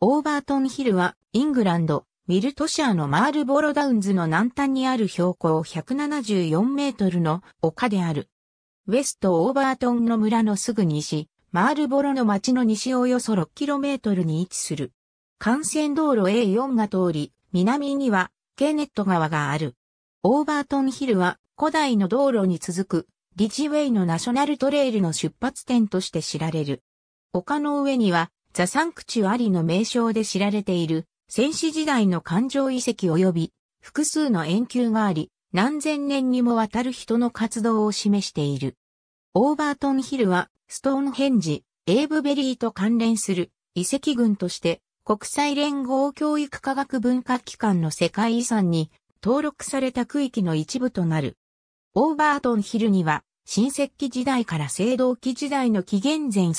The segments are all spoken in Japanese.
オーバートンヒルは、イングランド、ミルトシャーのマールボロダウンズの南端にある標高174メートルの丘である。ウェストオーバートンの村のすぐ西、マールボロの町の西およそ6トルに位置する。幹線道路 A4 が通り、南にはケーネット川がある。オーバートンヒルは古代の道路に続くリジウェイのナショナルトレイルの出発点として知られる。丘の上にはザ・サンクチュアリの名称で知られている、戦死時代の環状遺跡及び、複数の研球があり、何千年にもわたる人の活動を示している。オーバートンヒルは、ストーンヘンジ、エーブベリーと関連する遺跡群として、国際連合教育科学文化機関の世界遺産に登録された区域の一部となる。オーバートンヒルには、新石器時代から青銅器時代の紀元前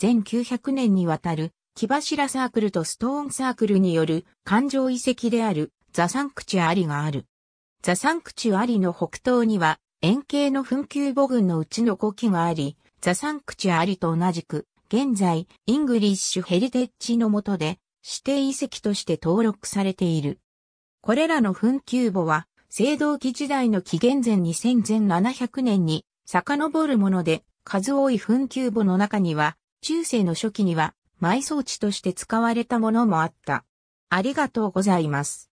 全900年にわたる木柱サークルとストーンサークルによる環状遺跡であるザサンクチュアリがある。ザサンクチュアリの北東には円形の墳丘母群のうちの5基があり、ザサンクチュアリと同じく、現在、イングリッシュヘリテッジの下で指定遺跡として登録されている。これらの墳丘墓は、青銅器時代の紀元前2000 700年に遡るもので、数多い墳丘墓の中には、中世の初期には埋葬地として使われたものもあった。ありがとうございます。